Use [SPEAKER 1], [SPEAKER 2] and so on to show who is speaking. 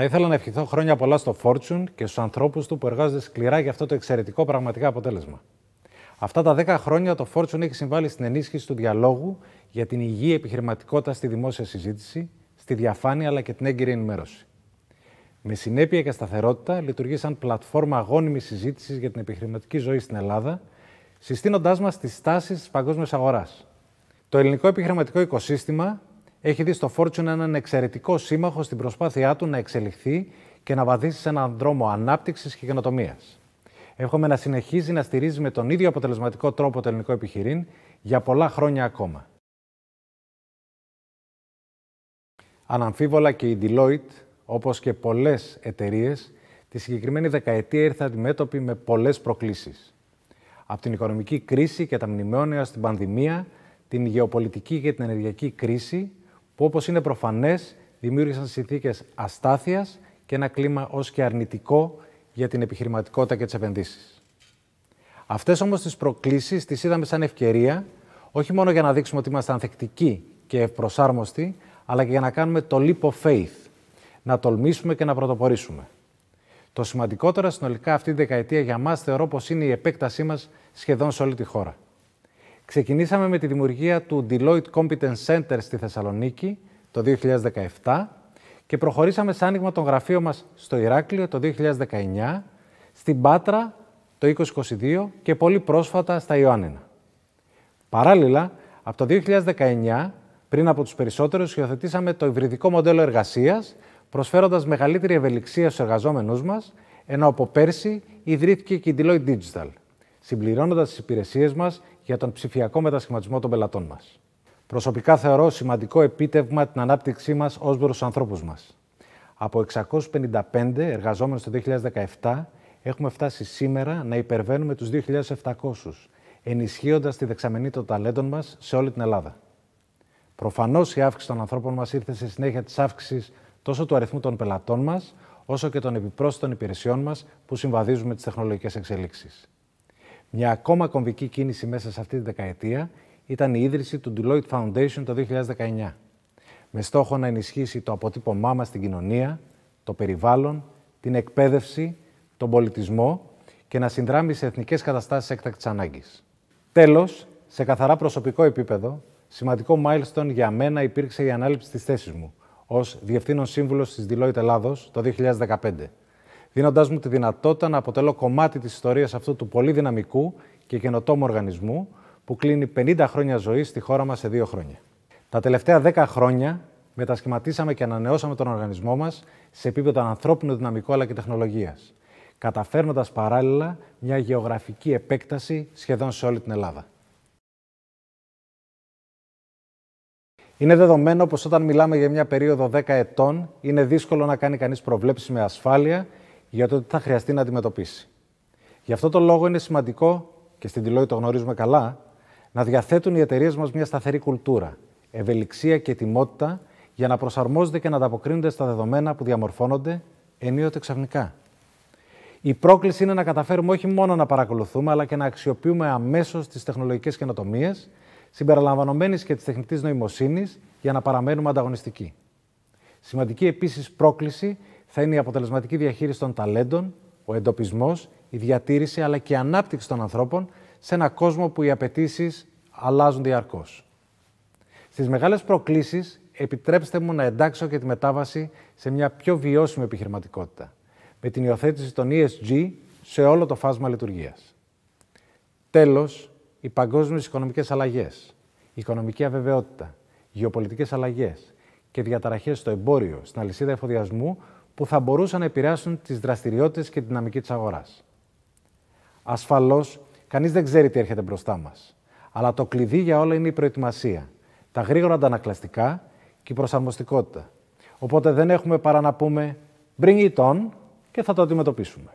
[SPEAKER 1] Θα ήθελα να ευχηθώ χρόνια πολλά στο Fortune και στους ανθρώπους του που εργάζονται σκληρά για αυτό το εξαιρετικό πραγματικά αποτέλεσμα. Αυτά τα 10 χρόνια το Fortune έχει συμβάλει στην ενίσχυση του διαλόγου για την υγιή επιχειρηματικότητα στη δημόσια συζήτηση, στη διαφάνεια αλλά και την έγκυρη ενημέρωση. Με συνέπεια και σταθερότητα, λειτουργεί σαν πλατφόρμα αγώνιμης συζήτησης για την επιχειρηματική ζωή στην Ελλάδα, συστήνοντάς μας τις τάσεις της παγκόσμιας αγοράς. Το ελληνικό επιχειρηματικό οικοσύστημα έχει δει στο Fortune έναν εξαιρετικό σύμμαχο στην προσπάθειά του να εξελιχθεί και να βαδίσει σε έναν δρόμο ανάπτυξης και καινοτομίας. Εύχομαι να συνεχίζει να στηρίζει με τον ίδιο αποτελεσματικό τρόπο το ελληνικό επιχειρήν για πολλά χρόνια ακόμα. Αναμφίβολα και η Deloitte, όπως και πολλές εταιρείες, τη συγκεκριμένη δεκαετία ήρθε αντιμέτωπη με πολλές προκλήσεις. Από την οικονομική κρίση και τα μνημόνια στην πανδημία, την γεωπολιτική και την ενεργειακή κρίση, που όπως είναι προφανές δημιούργησαν συνθήκες αστάθειας και ένα κλίμα ως και αρνητικό για την επιχειρηματικότητα και τις επενδύσεις. Αυτές όμως τις προκλήσεις τις είδαμε σαν ευκαιρία, όχι μόνο για να δείξουμε ότι είμαστε ανθεκτικοί και ευπροσάρμοστοι, αλλά και για να κάνουμε το leap of faith, να τολμήσουμε και να πρωτοπορήσουμε. Το σημαντικότερο συνολικά αυτή τη δεκαετία για μας θεωρώ πως είναι η επέκτασή μας σχεδόν σε όλη τη χώρα. Ξεκινήσαμε με τη δημιουργία του Deloitte Competence Center στη Θεσσαλονίκη το 2017 και προχωρήσαμε σε άνοιγμα των γραφείων μας στο Ηράκλειο το 2019, στην Πάτρα το 2022 και πολύ πρόσφατα στα Ιωάννινα. Παράλληλα, από το 2019, πριν από τους περισσότερους, υιοθετήσαμε το υβριδικό μοντέλο εργασίας, προσφέροντας μεγαλύτερη ευελιξία στους εργαζόμενούς μας, ενώ από πέρσι ιδρύθηκε και η Deloitte Digital – συμπληρώνοντας τις υπηρεσίες μας για τον ψηφιακό μετασχηματισμό των πελατών μας. Προσωπικά θεωρώ σημαντικό επίτευγμα την ανάπτυξή μας ως προς τους ανθρώπους μας. Από 655 εργαζόμενους το 2017, έχουμε φτάσει σήμερα να υπερβαίνουμε τους 2.700, ενισχύοντας τη δεξαμενή των ταλέντων μας σε όλη την Ελλάδα. Προφανώς η αύξηση των ανθρώπων μας ήρθε σε συνέχεια της αύξησης τόσο του αριθμού των πελατών μας, όσο και των επιπρόσθετων υπηρεσιών μας που συμβαδίζουν με τις τεχνολογικές εξελίξεις. Μια ακόμα κομβική κίνηση μέσα σε αυτή τη δεκαετία ήταν η ίδρυση του Deloitte Foundation το 2019, με στόχο να ενισχύσει το αποτύπωμά μας στην κοινωνία, το περιβάλλον, την εκπαίδευση, τον πολιτισμό και να συνδράμει σε εθνικές καταστάσεις έκτακτης ανάγκης. Τέλος, σε καθαρά προσωπικό επίπεδο, σημαντικό milestone για μένα υπήρξε η ανάληψη της θέσης μου ως Διευθύνων Σύμβουλος της Deloitte Ελλάδος το 2015, δίνοντάς μου τη δυνατότητα να αποτελώ κομμάτι της ιστορίας αυτού του πολύ δυναμικού και καινοτόμου οργανισμού που κλείνει 50 χρόνια ζωής στη χώρα μας σε δύο χρόνια. Τα τελευταία 10 χρόνια μετασχηματίσαμε και ανανεώσαμε τον οργανισμό μας σε επίπεδο ανθρώπινου δυναμικού αλλά και τεχνολογίας, καταφέρνοντας παράλληλα μια γεωγραφική επέκταση σχεδόν σε όλη την Ελλάδα. Είναι δεδομένο πως όταν μιλάμε για μια περίοδο 10 ετών, είναι δύσκολο να κάνει κανείς προβλέψει με ασφάλεια για το τι θα χρειαστεί να αντιμετωπίσει. Γι' αυτό το λόγο είναι σημαντικό, και στην Deloitte το γνωρίζουμε καλά, να διαθέτουν οι εταιρείες μας μια σταθερή κουλτούρα, ευελιξία και ετοιμότητα για να προσαρμόζονται και να ανταποκρίνονται στα δεδομένα που διαμορφώνονται ενίοτε ξαφνικά. Η πρόκληση είναι να καταφέρουμε όχι μόνο να παρακολουθούμε, αλλά και να αξιοποιούμε αμέσως τις τεχνολογικές καινοτομίες, συμπεριλαμβανομένε και της τεχνητής νοημοσύνης, για να παραμένουμε ανταγωνιστικοί. Σημαντική επίσης πρόκληση θα είναι η αποτελεσματική διαχείριση των ταλέντων, ο εντοπισμός, η διατήρηση αλλά και η ανάπτυξη των ανθρώπων σε ένα κόσμο που οι απαιτήσεις αλλάζουν διαρκώς. Στις μεγάλες προκλήσεις, επιτρέψτε μου να εντάξω και τη μετάβαση σε μια πιο βιώσιμη επιχειρηματικότητα, με την υιοθέτηση των ESG σε όλο το φάσμα λειτουργίας. Τέλος, οι παγκόσμιες οικονομικές αλλαγές, η οικονομική αβεβαιότητα, γεωπολιτικές αλλαγές και διαταραχές στο εμπόριο, στην αλυσίδα εφοδιασμού που θα μπορούσαν να επηρεάσουν τις δραστηριότητες και τη δυναμική της αγοράς. Ασφαλώς, κανείς δεν ξέρει τι έρχεται μπροστά μας. Αλλά το κλειδί για όλα είναι η προετοιμασία, τα γρήγορα αντανακλαστικά και η προσαρμοστικότητα. Οπότε δεν έχουμε παρά να πούμε bring it on και θα το αντιμετωπίσουμε.